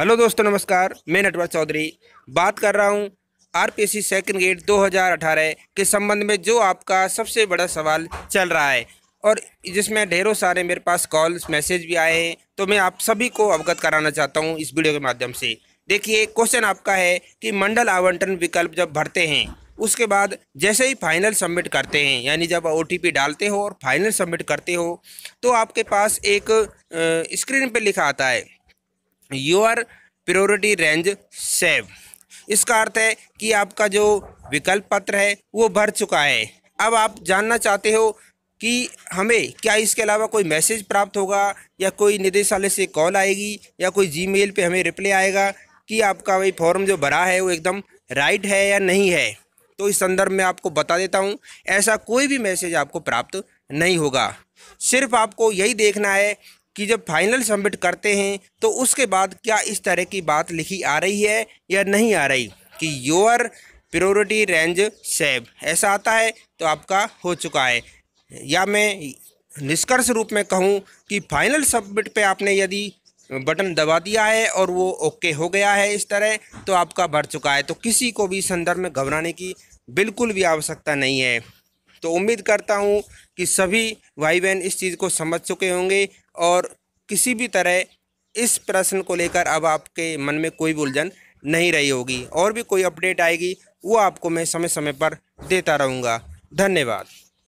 hello दोस्तों नमस्कार मैं नटवर चौधरी बात कर रहा हूं आरपीसी सेकंड ग्रेड 2018 के संबंध में जो आपका सबसे बड़ा सवाल चल रहा है और जिसमें ढेरों सारे मेरे पास कॉल्स मैसेज भी आए हैं तो मैं आप सभी को अवगत कराना चाहता हूं इस वीडियो के माध्यम से देखिए क्वेश्चन आपका है कि मंडल आवंटन विकल्प जब भरते हैं उसके बाद जैसे ही फाइनल सबमिट करते हैं यानी जब ओ डालते हो और फाइनल सबमिट करते हो तो आपके पास एक स्क्रीन पर लिखा आता है योर प्रायोरिटी रेंज सेव इसका अर्थ है कि आपका जो विकल्प पत्र है वो भर चुका है अब आप जानना चाहते हो कि हमें क्या इसके अलावा कोई मैसेज प्राप्त होगा या कोई निदेशालय से कॉल आएगी या कोई जीमेल पे हमें रिप्लाई आएगा कि आपका वही फॉर्म जो भरा है वो एकदम राइट है या नहीं है तो इस संदर्भ में आपको बता देता हूँ ऐसा कोई भी मैसेज आपको प्राप्त नहीं होगा सिर्फ आपको यही देखना है कि जब फाइनल सबमिट करते हैं तो उसके बाद क्या इस तरह की बात लिखी आ रही है या नहीं आ रही कि योर प्योरिटी रेंज सेव ऐसा आता है तो आपका हो चुका है या मैं निष्कर्ष रूप में कहूँ कि फाइनल सबमिट पे आपने यदि बटन दबा दिया है और वो ओके हो गया है इस तरह तो आपका भर चुका है तो किसी को भी संदर्भ में घबराने की बिल्कुल भी आवश्यकता नहीं है तो उम्मीद करता हूँ कि सभी भाई बहन इस चीज़ को समझ चुके होंगे और किसी भी तरह इस प्रश्न को लेकर अब आपके मन में कोई उलझन नहीं रही होगी और भी कोई अपडेट आएगी वो आपको मैं समय समय पर देता रहूँगा धन्यवाद